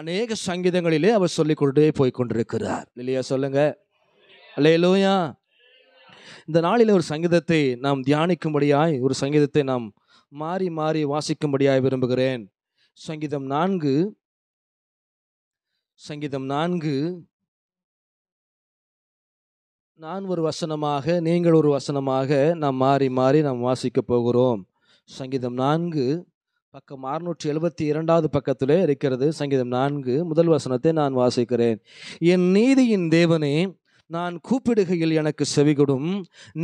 அநேக சங்கீதங்களிலே அவர் சொல்லிக் கொண்டே போய் கொண்டிருக்கிறார் இல்லையா சொல்லுங்க இல்லையிலோயா இந்த நாளில் ஒரு சங்கீதத்தை நாம் தியானிக்கும்படியாய் ஒரு சங்கீதத்தை நாம் மாறி மாறி வாசிக்கும்படியாய் விரும்புகிறேன் சங்கீதம் நான்கு சங்கீதம் நான்கு நான் ஒரு வசனமாக நீங்கள் ஒரு வசனமாக நாம் மாறி மாறி நாம் வாசிக்க போகிறோம் சங்கீதம் நான்கு பக்கம் அறுநூற்றி எழுபத்தி இரண்டாவது பக்கத்திலே இருக்கிறது சங்கீதம் நான்கு முதல் வசனத்தை நான் வாசிக்கிறேன் என் நீதியின் தேவனே நான் கூப்பிடுகையில் எனக்கு செவிகொடும்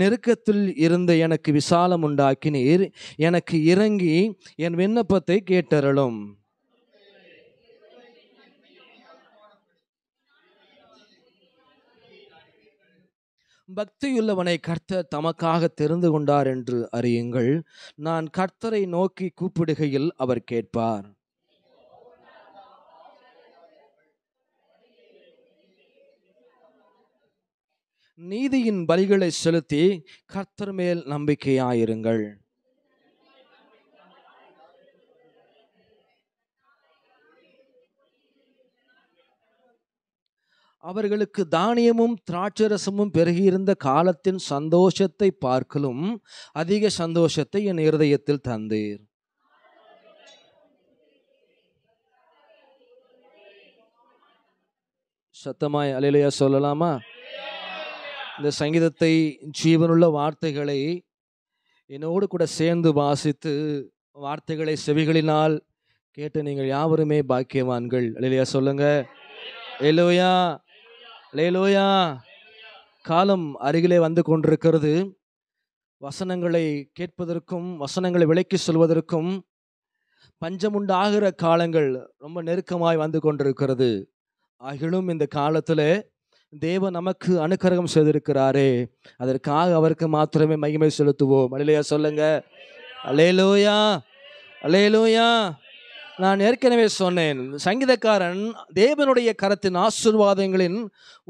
நெருக்கத்தில் இருந்த எனக்கு விசாலம் உண்டாக்கினீர் எனக்கு இறங்கி என் விண்ணப்பத்தை கேட்டறலும் பக்தியுள்ளவனை கர்த்தர் தமக்காக தெரிந்து கொண்டார் என்று அறியுங்கள் நான் கர்த்தரை நோக்கி கூப்பிடுகையில் அவர் கேட்பார் நீதியின் பலிகளை செலுத்தி கர்த்தர் மேல் நம்பிக்கையாயிருங்கள் அவர்களுக்கு தானியமும் திராட்சரசமும் பெருகியிருந்த காலத்தின் சந்தோஷத்தை பார்க்கலும் அதிக சந்தோஷத்தை என் இருதயத்தில் தந்தீர் சத்தமாய் அலையிலையா சொல்லலாமா இந்த சங்கீதத்தை ஜீவனுள்ள வார்த்தைகளை என்னோடு கூட சேர்ந்து வாசித்து வார்த்தைகளை செவிகளினால் கேட்டு நீங்கள் யாவருமே பாக்கியவான்கள் அலையிலையா சொல்லுங்க எலோயா லேலோயா காலம் அருகிலே வந்து கொண்டிருக்கிறது வசனங்களை கேட்பதற்கும் வசனங்களை விலக்கி சொல்வதற்கும் பஞ்சமுண்டு ஆகிற காலங்கள் ரொம்ப நெருக்கமாய் வந்து கொண்டிருக்கிறது ஆகிலும் இந்த காலத்தில் தேவ நமக்கு அனுக்கரகம் செய்திருக்கிறாரே அதற்காக அவருக்கு மாத்திரமே மகிமை செலுத்துவோம் அலையிலையா சொல்லுங்க அலேலோயா அலேலோயா நான் ஏற்கனவே சொன்னேன் சங்கீதக்காரன் தேவனுடைய கரத்தின் ஆசிர்வாதங்களின்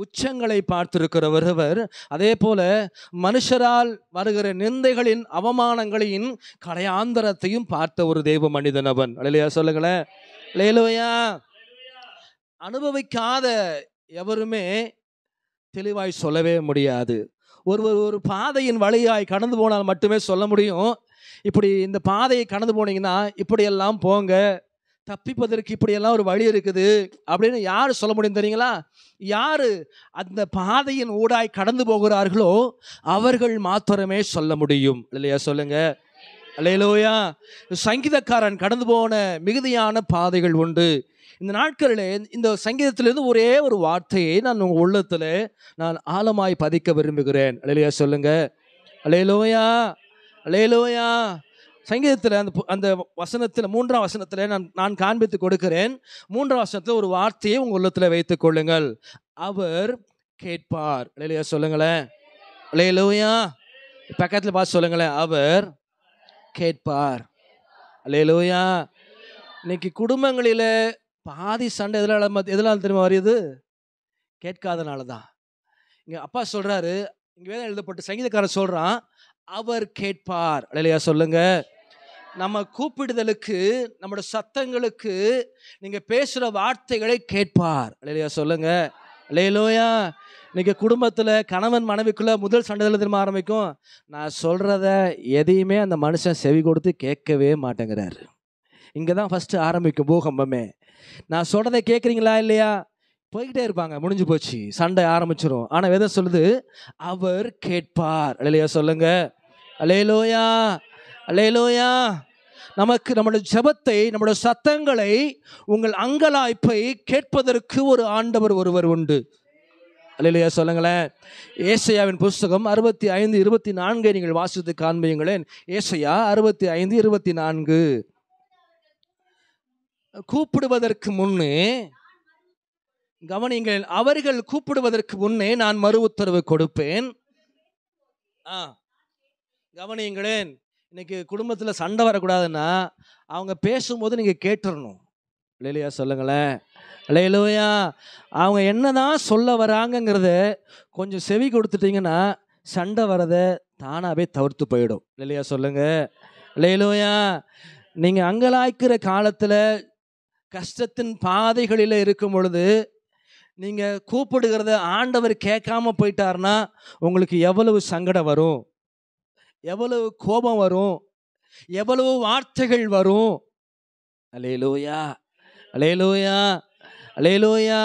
உச்சங்களை பார்த்திருக்கிற ஒருவர் அதே போல மனுஷரால் வருகிற நிந்தைகளின் அவமானங்களின் கடையாந்தரத்தையும் பார்த்த ஒரு தேவ மனிதன் அவன் இல்லையா சொல்லுங்களேன் லேலுவையா அனுபவிக்காத எவருமே தெளிவாய் சொல்லவே முடியாது ஒருவர் ஒரு பாதையின் வழியாய் கடந்து போனால் மட்டுமே சொல்ல முடியும் இப்படி இந்த பாதையை கடந்து போனீங்கன்னா இப்படியெல்லாம் போங்க தப்பிப்பதற்கு இப்படியெல்லாம் ஒரு வழி இருக்குது அப்படின்னு யார் சொல்ல முடியும் தெரியுங்களா யார் அந்த பாதையின் ஊடாய் கடந்து போகிறார்களோ அவர்கள் மாத்திரமே சொல்ல முடியும் இல்லையா சொல்லுங்க அல்லையிலோயா சங்கீதக்காரன் கடந்து போன மிகுதியான பாதைகள் உண்டு இந்த நாட்களில் இந்த சங்கீதத்திலிருந்து ஒரே ஒரு வார்த்தையை நான் உங்கள் உள்ளத்தில் நான் ஆழமாய் பதிக்க விரும்புகிறேன் இல்லையா சொல்லுங்க அல்லையிலோயா அல்லையிலோயா சங்கீதத்தில் அந்த அந்த வசனத்தில் மூன்றாம் வசனத்தில் நான் நான் காண்பித்து கொடுக்கிறேன் மூன்றாம் வசனத்தில் ஒரு வார்த்தையை உங்கள் உள்ளத்தில் வைத்துக் கொள்ளுங்கள் அவர் கேட்பார் இல்லையா சொல்லுங்களேன் இல்லையா பக்கத்தில் பார்த்து சொல்லுங்களேன் அவர் கேட்பார் இல்லையா இன்னைக்கு குடும்பங்களில் பாதி சண்டை எதிரால் எதனால திரும்ப வருது கேட்காதனால தான் இங்கே அப்பா சொல்கிறாரு இங்கே வேதம் எழுதப்பட்டு சங்கீதக்காரர் சொல்கிறான் அவர் கேட்பார் இல்லையா சொல்லுங்கள் நம்ம கூப்பிடுதலுக்கு நம்மளோட சத்தங்களுக்கு நீங்கள் பேசுகிற வார்த்தைகளை கேட்பார் இல்லையா சொல்லுங்க இல்லையிலோயா நீங்க குடும்பத்தில் கணவன் மனைவிக்குள்ளே முதல் சண்டை திரும்ப ஆரம்பிக்கும் நான் சொல்கிறத எதையுமே அந்த மனுஷன் செவி கொடுத்து கேட்கவே மாட்டேங்கிறாரு இங்கே தான் ஃபஸ்ட்டு ஆரம்பிக்கும் பூகம்பமே நான் சொல்கிறத கேட்குறீங்களா இல்லையா போய்கிட்டே இருப்பாங்க முடிஞ்சு போச்சு சண்டை ஆரம்பிச்சிடும் ஆனால் எதை சொல்லுது அவர் கேட்பார் இல்லையா சொல்லுங்கள் அலையலோயா அலையலோயா நமக்கு நம்முடைய ஜபத்தை நம்முடைய சத்தங்களை உங்கள் அங்கலாய்ப்பை கேட்பதற்கு ஒரு ஆண்டவர் ஒருவர் உண்டு அல்லையா சொல்லுங்களேன் ஏசையாவின் புஸ்தகம் அறுபத்தி ஐந்து இருபத்தி நான்கை நீங்கள் வாசித்து காண்பியுங்களேன் ஏசையா அறுபத்தி ஐந்து இருபத்தி நான்கு கூப்பிடுவதற்கு முன்னே கவனிங்கள் அவர்கள் கூப்பிடுவதற்கு முன்னே நான் மறு உத்தரவு கொடுப்பேன் ஆ கவனியுங்களேன் இன்னைக்கு குடும்பத்தில் சண்டை வரக்கூடாதுன்னா அவங்க பேசும்போது நீங்கள் கேட்டுடணும் இல்லையா சொல்லுங்களேன் இல்லையிலோயா அவங்க என்ன தான் சொல்ல வராங்கங்கிறத கொஞ்சம் செவி கொடுத்துட்டிங்கன்னா சண்டை வரதை தானாகவே தவிர்த்து போயிடும் இல்லையா சொல்லுங்கள் இல்லையிலோயா நீங்கள் அங்கலாய்க்கிற காலத்தில் கஷ்டத்தின் பாதைகளில் இருக்கும் பொழுது நீங்கள் கூப்பிடுகிறத ஆண்டவர் கேட்காம போயிட்டாருன்னா உங்களுக்கு எவ்வளவு சங்கடம் வரும் எவ்வளவு கோபம் வரும் எவ்வளவு வார்த்தைகள் வரும் அலேலோயா அலேலோயா அலேலோயா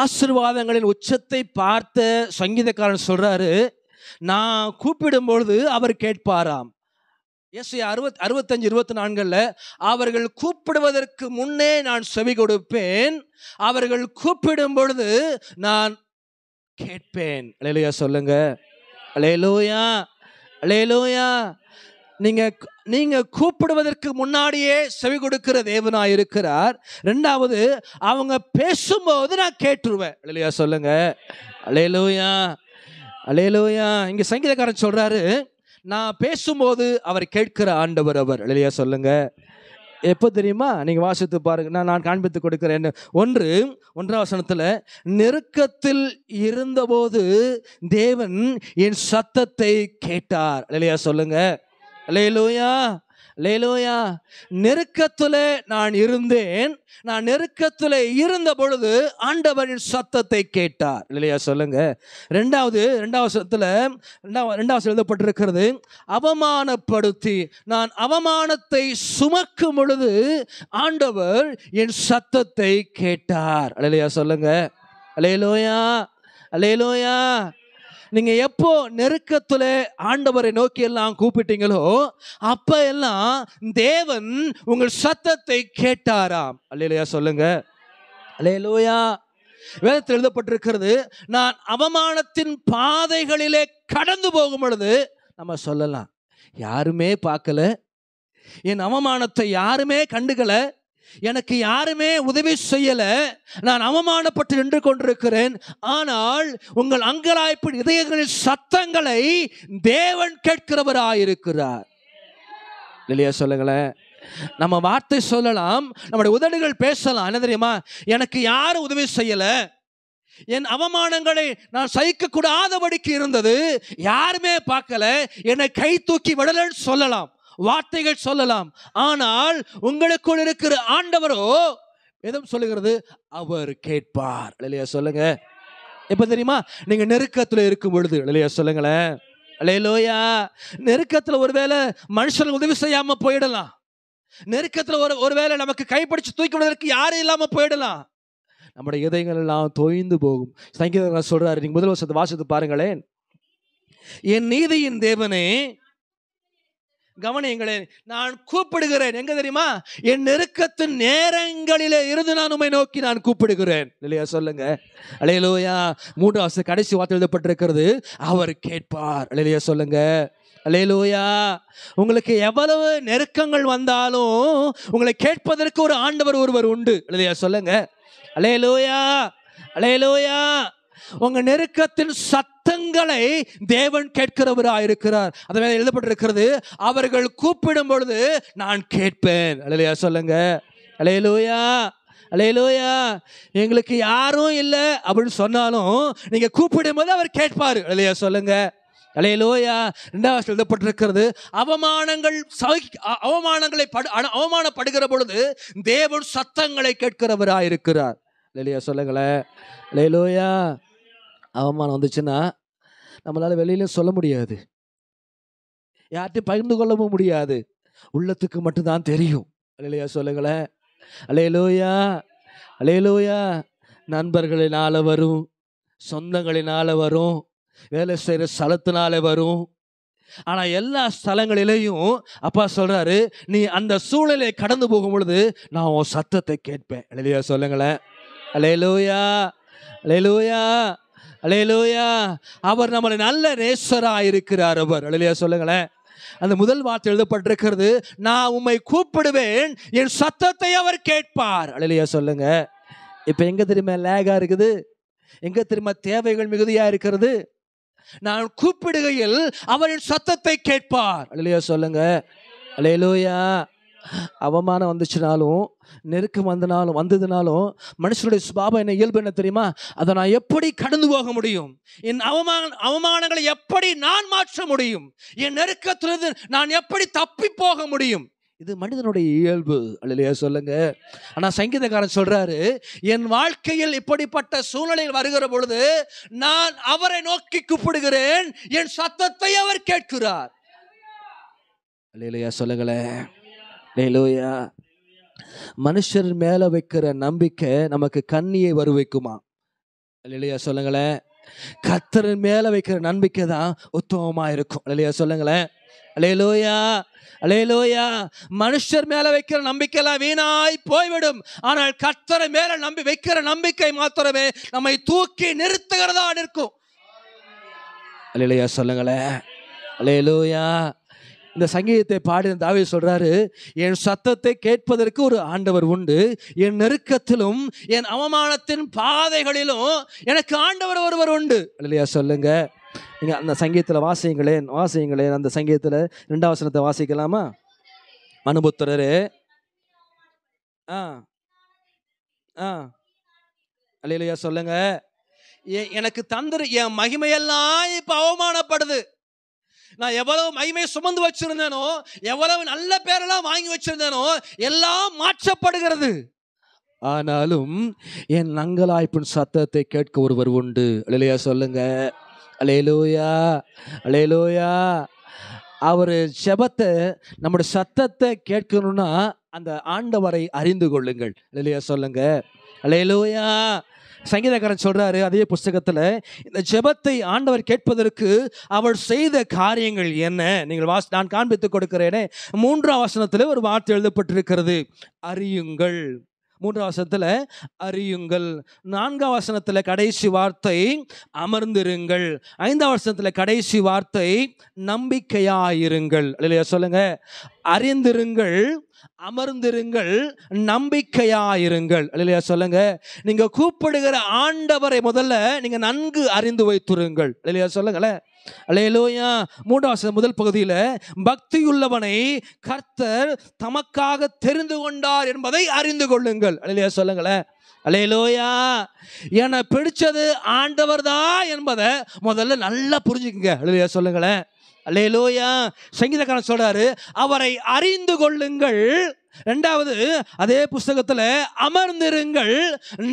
ஆசிர்வாதங்களின் உச்சத்தை பார்த்த சங்கீதக்காரன் சொல்றாரு நான் கூப்பிடும் பொழுது அவர் கேட்பாராம் எஸ் அறுபத் அறுபத்தஞ்சு இருபத்தி நான்கில் அவர்கள் கூப்பிடுவதற்கு முன்னே நான் செவி கொடுப்பேன் அவர்கள் கூப்பிடும் பொழுது நான் கேட்பேன் அலையிலோயா சொல்லுங்க அலையிலோயா அலேலோயா நீங்க நீங்க கூப்பிடுவதற்கு முன்னாடியே செவி கொடுக்கிற தேவனா இருக்கிறார் ரெண்டாவது அவங்க பேசும்போது நான் கேட்டுருவேன் இல்லையா சொல்லுங்க அலையலோயா அலையலோயா இங்க சங்கீதக்காரன் சொல்றாரு நான் பேசும்போது அவர் கேட்கிற ஆண்டவர் அவர் இல்லையா சொல்லுங்க எப்போ தெரியுமா நீங்கள் வாசித்து பாருங்க நான் நான் காண்பித்து கொடுக்கிறேன் ஒன்று ஒன்றாம் வசனத்தில் நெருக்கத்தில் இருந்தபோது தேவன் என் சத்தத்தை கேட்டார் இல்லையா சொல்லுங்க இல்லையிலூயா லேலோயா நெருக்கத்தில் நான் இருந்தேன் நான் நெருக்கத்தில் இருந்த பொழுது ஆண்டவரின் சத்தத்தை கேட்டார் இல்லையா சொல்லுங்க ரெண்டாவது ரெண்டாவது சத்துல ரெண்டாவது ரெண்டாவது எழுதப்பட்டிருக்கிறது அவமானப்படுத்தி நான் அவமானத்தை சுமக்கும் பொழுது ஆண்டவர் என் சத்தத்தை கேட்டார் இல்லையா சொல்லுங்க அலையலோயா அலையலோயா நீங்க எப்போ நெருக்கத்துல ஆண்டவரை நோக்கி எல்லாம் கூப்பிட்டீங்களோ அப்ப எல்லாம் தேவன் உங்கள் சத்தத்தை கேட்டாராம் அல்லையா சொல்லுங்க அல்லையா வேதத்தில் எழுதப்பட்டிருக்கிறது நான் அவமானத்தின் பாதைகளிலே கடந்து போகும் பொழுது நம்ம சொல்லலாம் யாருமே பார்க்கல என் அவமானத்தை யாருமே கண்டுக்கலை எனக்கு யாருமே உதவி செய்யல நான் அவமானப்பட்டு நின்று கொண்டிருக்கிறேன் ஆனால் உங்கள் அங்கலாய்ப்பின் இதயங்களின் சத்தங்களை தேவன் கேட்கிறவராயிருக்கிறார் இல்லையா சொல்லுங்களேன் நம்ம வார்த்தை சொல்லலாம் நம்முடைய உதடுகள் பேசலாம் என்ன தெரியுமா எனக்கு யாரும் உதவி செய்யல என் அவமானங்களை நான் சகிக்க கூடாதபடிக்கு இருந்தது யாருமே பார்க்கல என்னை கை தூக்கி விடலன்னு சொல்லலாம் வார்த்தைகள் சொல்லலாம் ஆனால் உங்களுக்குள் இருக்கிற ஆண்டவரோ எதுவும் சொல்லுகிறது அவர் கேட்பார் இல்லையா சொல்லுங்க எப்ப தெரியுமா நீங்க நெருக்கத்துல இருக்கும் பொழுது இல்லையா சொல்லுங்களேன் நெருக்கத்துல ஒருவேளை மனுஷன் உதவி செய்யாம போயிடலாம் நெருக்கத்துல ஒரு ஒருவேளை நமக்கு கைப்பிடிச்சு தூக்கி விடுவதற்கு யாரும் இல்லாம போயிடலாம் நம்முடைய இதயங்கள் எல்லாம் தொய்ந்து போகும் சங்கீதக்காரன் சொல்றாரு நீங்க முதல் வருஷத்தை வாசித்து பாருங்களேன் என் நீதியின் தேவனே கவனியுங்களேன் நான் கூப்பிடுகிறேன் எங்க தெரியுமா என் நெருக்கத்தின் நேரங்களிலே இருந்து நான் உண்மை நோக்கி நான் கூப்பிடுகிறேன் இல்லையா சொல்லுங்க அலையலோயா மூன்றாவது கடைசி வார்த்தை எழுதப்பட்டிருக்கிறது அவர் கேட்பார் இல்லையா சொல்லுங்க அலையலோயா உங்களுக்கு எவ்வளவு நெருக்கங்கள் வந்தாலும் உங்களை கேட்பதற்கு ஒரு ஆண்டவர் ஒருவர் உண்டு இல்லையா சொல்லுங்க அலையலோயா அலையலோயா உங்க நெருக்கத்தின் சத்தங்களை தேவன் கேட்கிறவராக இருக்கிறார் அதை எழுதப்பட்டிருக்கிறது அவர்கள் கூப்பிடும் பொழுது நான் கேட்பேன் அழையா சொல்லுங்க அலையலூயா அலையலூயா எங்களுக்கு யாரும் இல்லை அப்படின்னு சொன்னாலும் நீங்க கூப்பிடும் போது அவர் கேட்பாரு அழையா சொல்லுங்க அலையலோயா ரெண்டாவது எழுதப்பட்டிருக்கிறது அவமானங்கள் அவமானங்களை படு அவமானப்படுகிற பொழுது தேவன் சத்தங்களை கேட்கிறவராயிருக்கிறார் இல்லையா சொல்லுங்களேன் லேலோயா அவமானம் வந்துச்சுன்னா நம்மளால் வெளியில சொல்ல முடியாது யார்கிட்டையும் பகிர்ந்து கொள்ளவும் முடியாது உள்ளத்துக்கு மட்டும்தான் தெரியும் அலையிலையா சொல்லுங்களேன் அலையலோயா அலையலோயா நண்பர்களினால வரும் சொந்தங்களினால வரும் வேலை செய்கிற ஸ்தலத்தினால வரும் ஆனால் எல்லா ஸ்தலங்களிலையும் அப்பா சொல்கிறாரு நீ அந்த சூழ்நிலையை கடந்து போகும் பொழுது நான் உன் சத்தத்தை கேட்பேன் இல்லையா சொல்லுங்களேன் அலையலோயா அலையலோயா அலையலோயா அவர் நம்மளை நல்ல நேசராக இருக்கிறார் அவர் அழையா சொல்லுங்களேன் அந்த முதல் வார்த்தை எழுதப்பட்டிருக்கிறது நான் உம்மை கூப்பிடுவேன் என் சத்தத்தை அவர் கேட்பார் அலையா சொல்லுங்க இப்போ எங்கே திரும்ப லேகாக இருக்குது எங்கே திரும்ப தேவைகள் மிகுதியாக இருக்கிறது நான் கூப்பிடுகையில் அவரின் சத்தத்தை கேட்பார் அலையா சொல்லுங்க அலையலோயா அவமானம் வந்துச்சுனாலும் நெருக்கம் வந்தனாலும் வந்ததுனாலும் மனுஷனுடைய சுபாவம் என்ன இயல்பு என்ன தெரியுமா அதை நான் எப்படி கடந்து போக முடியும் என் அவமான அவமானங்களை எப்படி நான் மாற்ற முடியும் என் நெருக்கத்திலிருந்து நான் எப்படி தப்பி போக முடியும் இது மனிதனுடைய இயல்பு அல்லையா சொல்லுங்க ஆனால் சங்கீதக்காரன் சொல்றாரு என் வாழ்க்கையில் இப்படிப்பட்ட சூழ்நிலையில் வருகிற பொழுது நான் அவரை நோக்கி கூப்பிடுகிறேன் என் சத்தத்தை அவர் கேட்கிறார் அல்லையா சொல்லுங்களேன் லேலோயா மனுஷர் மேல வைக்கிற நம்பிக்கை நமக்கு கண்ணியை வருவிக்குமா இல்லையா சொல்லுங்களேன் கத்தரன் மேல வைக்கிற நம்பிக்கை தான் உத்தமமா இருக்கும் இல்லையா சொல்லுங்களேன் அலையலோயா அலையலோயா மனுஷர் மேல வைக்கிற எல்லாம் வீணாய் போய்விடும் ஆனால் கத்தரை மேல நம்பி வைக்கிற நம்பிக்கை மாத்திரமே நம்மை தூக்கி நிறுத்துகிறதா இருக்கும் அலையலையா சொல்லுங்களேன் அலையலோயா இந்த சங்கீதத்தை பாடின தாவே சொல்றாரு என் சத்தத்தை கேட்பதற்கு ஒரு ஆண்டவர் உண்டு என் நெருக்கத்திலும் என் அவமானத்தின் பாதைகளிலும் எனக்கு ஆண்டவர் ஒருவர் உண்டு இல்லையா சொல்லுங்க நீங்க அந்த சங்கீதத்தில் வாசியுங்களேன் வாசியுங்களேன் அந்த சங்கீதத்தில் ரெண்டாவசனத்தை வாசிக்கலாமா மனுபுத்திரரு ஆ ஆ இல்லையா சொல்லுங்க எனக்கு தந்திர என் மகிமையெல்லாம் இப்போ அவமானப்படுது நான் எவ்வளவு மகிமை சுமந்து வச்சிருந்தேனோ எவ்வளவு நல்ல பேரெல்லாம் வாங்கி வச்சிருந்தேனோ எல்லாம் மாற்றப்படுகிறது ஆனாலும் என் நங்கலாய்ப்பின் சத்தத்தை கேட்க ஒருவர் உண்டு இல்லையா சொல்லுங்க அலையலோயா அலையலோயா அவர் செபத்தை நம்முடைய சத்தத்தை கேட்கணும்னா அந்த ஆண்டவரை அறிந்து கொள்ளுங்கள் இல்லையா சொல்லுங்க அலையலோயா சங்கீதக்காரன் சொல்றாரு அதே புஸ்தகத்தில் இந்த ஜெபத்தை ஆண்டவர் கேட்பதற்கு அவள் செய்த காரியங்கள் என்ன நீங்கள் வாஸ் நான் காண்பித்து கொடுக்கிறேனே மூன்றாம் வசனத்தில் ஒரு வார்த்தை எழுதப்பட்டிருக்கிறது அறியுங்கள் மூன்றாம் வசனத்தில் அறியுங்கள் நான்காம் வசனத்தில் கடைசி வார்த்தை அமர்ந்திருங்கள் ஐந்தாம் வசனத்தில் கடைசி வார்த்தை நம்பிக்கையாயிருங்கள் இல்லையா சொல்லுங்க அறிந்திருங்கள் அமர்ந்திருங்கள் நம்பிக்கையாயிருங்கள் இல்லையா சொல்லுங்க நீங்க கூப்பிடுகிற ஆண்டவரை முதல்ல நீங்க நன்கு அறிந்து வைத்துருங்கள் இல்லையா சொல்லுங்களேன் அலையலோயா மூன்றாவது முதல் பகுதியில் பக்தியுள்ளவனை கர்த்தர் தமக்காக தெரிந்து கொண்டார் என்பதை அறிந்து கொள்ளுங்கள் அலையிலையா சொல்லுங்களேன் அலையலோயா என்னை பிடிச்சது ஆண்டவர் தான் என்பதை முதல்ல நல்லா புரிஞ்சுக்குங்க அலையிலையா சொல்லுங்களேன் அலேலோயா சங்கீதக்காரன் சொல்றாரு அவரை அறிந்து கொள்ளுங்கள் ரெண்டாவது அதே புஸ்தகத்தில் அமர்ந்திருங்கள்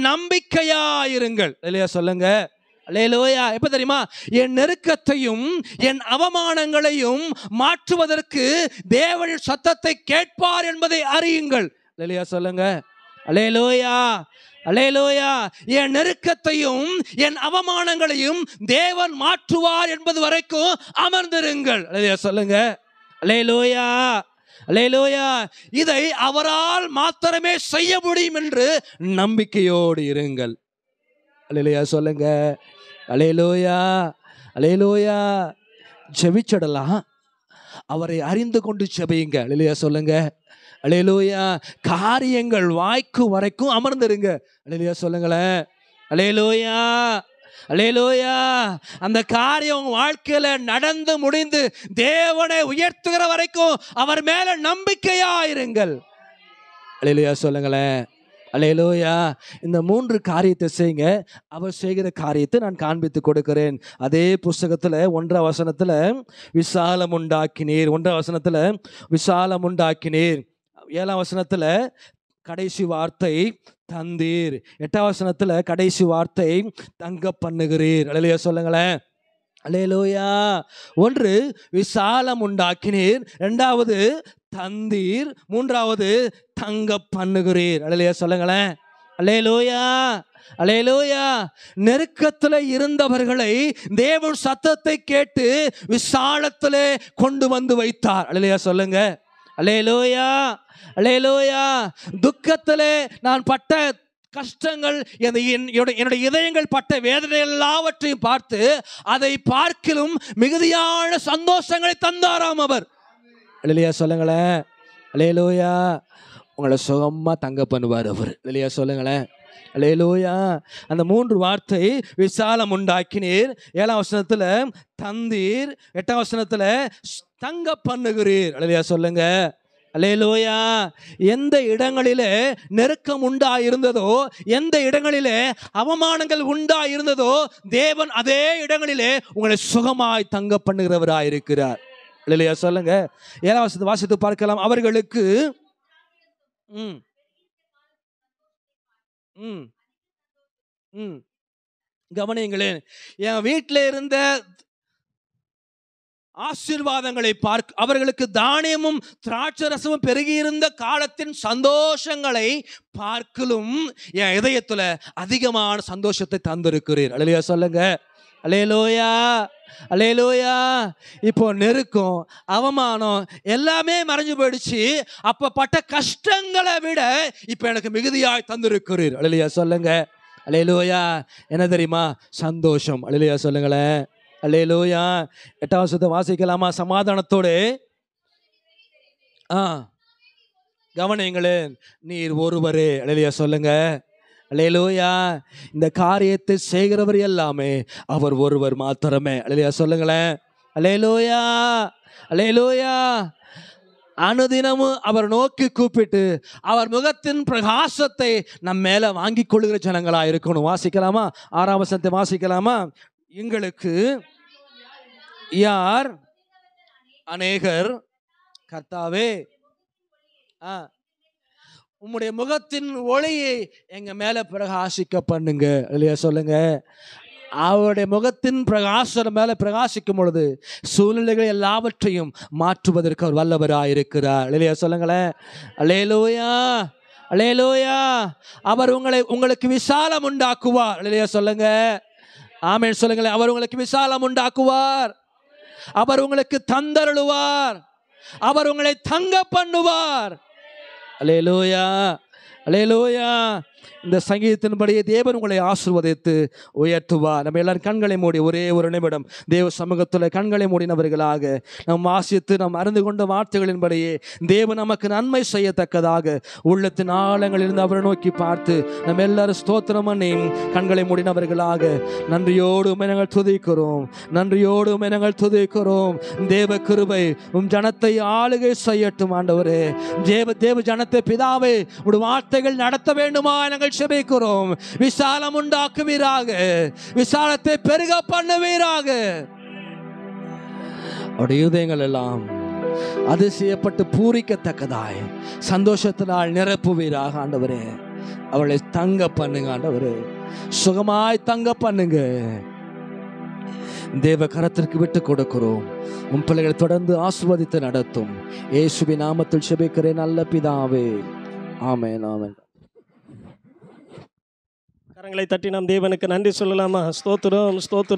நம்பிக்கையாயிருங்கள் இல்லையா சொல்லுங்க லேலோயா எப்போ தெரியுமா என் நெருக்கத்தையும் என் அவமானங்களையும் மாற்றுவதற்கு தேவன் சத்தத்தை கேட்பார் என்பதை அறியுங்கள் இல்லையா சொல்லுங்க அலேலோயா அலேலோயா என் நெருக்கத்தையும் என் அவமானங்களையும் தேவன் மாற்றுவார் என்பது வரைக்கும் அமர்ந்திருங்கள் சொல்லுங்க அலேலோயா அலேலோயா இதை அவரால் மாத்திரமே செய்ய முடியும் என்று நம்பிக்கையோடு இருங்கள் அலேலோயா சொல்லுங்க அலேலோயா அலேலோயா ஜெபிச்சிடலாம் அவரை அறிந்து கொண்டு ஜெபியுங்க அலேலோயா சொல்லுங்க அலையலோயா காரியங்கள் வாய்க்கு வரைக்கும் அமர்ந்துருங்க அலையலூயா சொல்லுங்களேன் அலையலோயா அலையலோயா அந்த காரியம் வாழ்க்கையில் வாழ்க்கையில நடந்து முடிந்து தேவனை உயர்த்துகிற வரைக்கும் அவர் மேல நம்பிக்கையா இருங்கள் அலேலோயா சொல்லுங்களேன் அலையலோயா இந்த மூன்று காரியத்தை செய்யுங்க அவர் செய்கிற காரியத்தை நான் காண்பித்து கொடுக்கிறேன் அதே புஸ்தகத்தில் ஒன்றாம் வசனத்தில் விசாலம் உண்டாக்கினீர் ஒன்றாம் வசனத்தில் விசாலம் உண்டாக்கினீர் ஏழாம் வசனத்தில் கடைசி வார்த்தை தந்தீர் எட்டாம் வசனத்தில் கடைசி வார்த்தை தங்க பண்ணுகிறீர் அழலையா சொல்லுங்களேன் அலையலோயா ஒன்று விசாலம் உண்டாக்கினீர் ரெண்டாவது தந்தீர் மூன்றாவது தங்க பண்ணுகிறீர் அலையிலையா சொல்லுங்களேன் அலையலோயா அலையலோயா நெருக்கத்தில் இருந்தவர்களை தேவன் சத்தத்தை கேட்டு விசாலத்திலே கொண்டு வந்து வைத்தார் அழிலையா சொல்லுங்கள் அலேலோயா அலேலோயா துக்கத்திலே நான் பட்ட கஷ்டங்கள் என்னுடைய இதயங்கள் பட்ட வேதனை எல்லாவற்றையும் பார்த்து அதை பார்க்கிலும் மிகுதியான சந்தோஷங்களை தந்தாராம் அவர் இல்லையா சொல்லுங்களேன் அலேலோயா உங்களை சுகமாக தங்க பண்ணுவார் அவர் இல்லையா சொல்லுங்களேன் அலேலோயா அந்த மூன்று வார்த்தை விசாலம் உண்டாக்கினீர் ஏழாம் வசனத்தில் தந்தீர் எட்டாம் வசனத்தில் தங்க பண்ணுகிறீர் அலையா சொல்லுங்க அலையலோயா எந்த இடங்களிலே நெருக்கம் உண்டா இருந்ததோ எந்த இடங்களிலே அவமானங்கள் உண்டா இருந்ததோ தேவன் அதே இடங்களிலே உங்களை சுகமாய் தங்க பண்ணுகிறவராயிருக்கிறார் இல்லையா சொல்லுங்க ஏழாம் வாசித்து பார்க்கலாம் அவர்களுக்கு ம் ம் ம் கவனியங்களேன் என் வீட்டில் இருந்த ஆசீர்வாதங்களை பார்க்க அவர்களுக்கு தானியமும் திராட்சரசமும் பெருகியிருந்த காலத்தின் சந்தோஷங்களை பார்க்கலும் என் இதயத்தில் அதிகமான சந்தோஷத்தை தந்திருக்கிறீர் அழலியா சொல்லுங்கள் அலேலோயா அலேலோயா இப்போ நெருக்கம் அவமானம் எல்லாமே மறைஞ்சு போயிடுச்சு அப்போ பட்ட கஷ்டங்களை விட இப்போ எனக்கு மிகுதியாய் தந்திருக்கிறீர் அழிலையா சொல்லுங்க அலையிலோயா என்ன தெரியுமா சந்தோஷம் அழிலையா சொல்லுங்களேன் அலையிலோயா எட்டாம் சுத்தம் வாசிக்கலாமா சமாதானத்தோடு ஆ கவனிங்களேன் நீர் ஒருவரே அழிலையா சொல்லுங்கள் அலையலோயா இந்த காரியத்தை செய்கிறவர் எல்லாமே அவர் ஒருவர் மாத்திரமே அலையா சொல்லுங்களேன் அலையலோயா அலையலோயா அனுதினமும் அவர் நோக்கி கூப்பிட்டு அவர் முகத்தின் பிரகாசத்தை நம் மேல வாங்கி கொள்கிற ஜனங்களா இருக்கணும் வாசிக்கலாமா ஆறாம் வசனத்தை வாசிக்கலாமா எங்களுக்கு யார் அநேகர் கர்த்தாவே ஆ உம்முடைய முகத்தின் ஒளியை எங்க மேல பிரகாசிக்க பண்ணுங்க இல்லையா சொல்லுங்க அவருடைய முகத்தின் பிரகாசம் மேல பிரகாசிக்கும் பொழுது சூழ்நிலைகள் எல்லாவற்றையும் மாற்றுவதற்கு அவர் வல்லவராக இருக்கிறார் இல்லையா சொல்லுங்களேன் அலேலோயா அலேலோயா அவர் உங்களை உங்களுக்கு விசாலம் உண்டாக்குவார் இல்லையா சொல்லுங்க ஆமேன் சொல்லுங்களேன் அவர் உங்களுக்கு விசாலம் உண்டாக்குவார் அவர் உங்களுக்கு தந்தருளுவார் அவர் உங்களை தங்க பண்ணுவார் அலே லோயா இந்த சங்கீதத்தின்படியே தேவன் உங்களை ஆசிர்வதித்து உயர்த்துவார் நம்ம எல்லாரும் கண்களை மூடி ஒரே ஒரு நிமிடம் தேவ சமூகத்தில் கண்களை மூடினவர்களாக நம் வாசித்து நாம் அறிந்து கொண்ட வார்த்தைகளின்படியே தேவன் நமக்கு நன்மை செய்யத்தக்கதாக உள்ளத்தின் இருந்து அவரை நோக்கி பார்த்து நம்ம எல்லாரும் ஸ்தோத்திரம் பண்ணி கண்களை மூடினவர்களாக நன்றியோடு உண்மை துதிக்கிறோம் நன்றியோடு உண்மை துதிக்கிறோம் தேவ கிருபை உம் ஜனத்தை ஆளுகை செய்யட்டும் ஆண்டவரே தேவ தேவ ஜனத்தை பிதாவை உடைய வார்த்தைகள் நடத்த வேண்டுமா நாங்கள் விசாலம் உண்டாக்குவீராக விசாலத்தை பெருக பண்ணுவீராக அவருடைய இருதயங்கள் எல்லாம் அதிசயப்பட்டு பூரிக்கத்தக்கதாய் சந்தோஷத்தினால் நிரப்புவீராக ஆண்டவரே அவளை தங்க பண்ணுங்க ஆண்டவரே சுகமாய் தங்க பண்ணுங்க தேவ கரத்திற்கு விட்டு கொடுக்கிறோம் உன் பிள்ளைகளை தொடர்ந்து ஆஸ்வதித்து நடத்தும் ஏசுபி நாமத்தில் செபிக்கிறேன் நல்ல பிதாவே ஆமேன் ஆமேன் கரங்களை தட்டி நாம் தேவனுக்கு நன்றி சொல்லலாமா ஸ்தோத்திரம் ஸ்தோத்திரம்